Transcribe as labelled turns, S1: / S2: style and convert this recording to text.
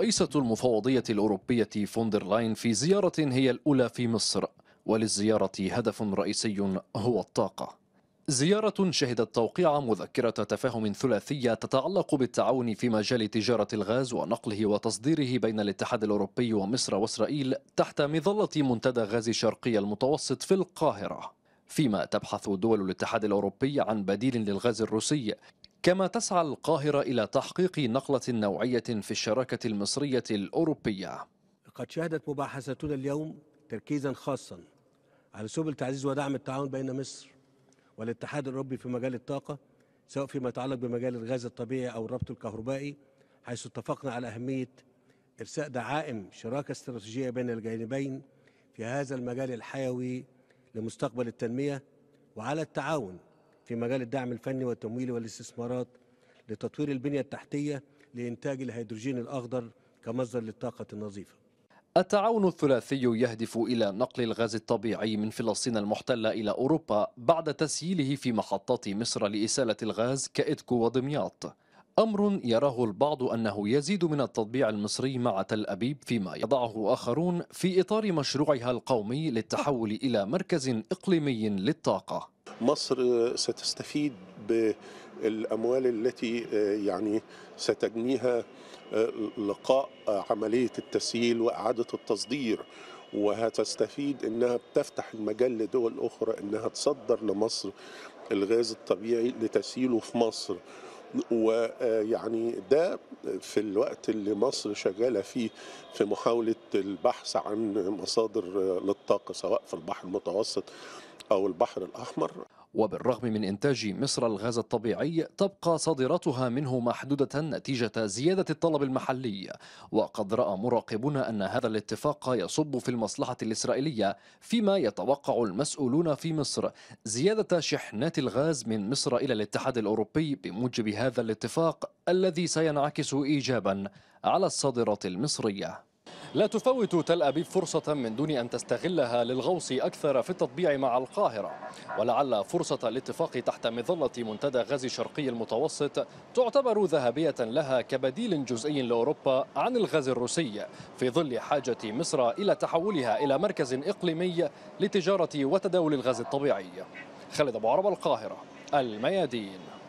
S1: رئيسة المفوضية الأوروبية فوندر لاين في زيارة هي الأولى في مصر وللزيارة هدف رئيسي هو الطاقة زيارة شهدت توقيع مذكرة تفاهم ثلاثية تتعلق بالتعاون في مجال تجارة الغاز ونقله وتصديره بين الاتحاد الأوروبي ومصر وإسرائيل تحت مظلة منتدى غاز شرقي المتوسط في القاهرة فيما تبحث دول الاتحاد الأوروبي عن بديل للغاز الروسي كما تسعى القاهرة إلى تحقيق نقلة نوعية في الشراكة المصرية الأوروبية
S2: لقد شهدت مباحثتنا اليوم تركيزا خاصا على سبل تعزيز ودعم التعاون بين مصر والاتحاد الأوروبي في مجال الطاقة سواء فيما يتعلق بمجال الغاز الطبيعي أو الربط الكهربائي حيث اتفقنا على أهمية إرساء دعائم شراكة استراتيجية بين الجانبين في هذا المجال الحيوي لمستقبل التنمية وعلى التعاون في مجال الدعم الفني والتمويل والاستثمارات لتطوير البنية التحتية لإنتاج الهيدروجين الأخضر كمصدر للطاقة النظيفة
S1: التعاون الثلاثي يهدف إلى نقل الغاز الطبيعي من فلسطين المحتلة إلى أوروبا بعد تسييله في محطات مصر لإسالة الغاز كإدكو ودمياط أمر يراه البعض أنه يزيد من التطبيع المصري مع تل أبيب فيما يضعه آخرون في إطار مشروعها القومي للتحول إلى مركز إقليمي للطاقة
S3: مصر ستستفيد بالاموال التي آه، يعني ستجنيها آه، لقاء عمليه التسييل واعاده التصدير وهتستفيد انها بتفتح المجال لدول اخرى انها تصدر لمصر الغاز الطبيعي لتسييله في مصر ويعني ده في الوقت اللي مصر شغالة فيه في محاولة البحث عن مصادر للطاقة سواء في البحر
S1: المتوسط أو البحر الأحمر وبالرغم من إنتاج مصر الغاز الطبيعي تبقى صادراتها منه محدودة نتيجة زيادة الطلب المحلي وقد رأى مراقبون أن هذا الاتفاق يصب في المصلحة الإسرائيلية فيما يتوقع المسؤولون في مصر زيادة شحنات الغاز من مصر إلى الاتحاد الأوروبي بموجب هذا الاتفاق الذي سينعكس إيجابا على الصادرات المصرية لا تفوت تل أبيب فرصة من دون أن تستغلها للغوص أكثر في التطبيع مع القاهرة ولعل فرصة الاتفاق تحت مظلة منتدى غاز شرقي المتوسط تعتبر ذهبية لها كبديل جزئي لأوروبا عن الغاز الروسي في ظل حاجة مصر إلى تحولها إلى مركز إقليمي لتجارة وتداول الغاز الطبيعي خالد أبو عرب القاهرة الميادين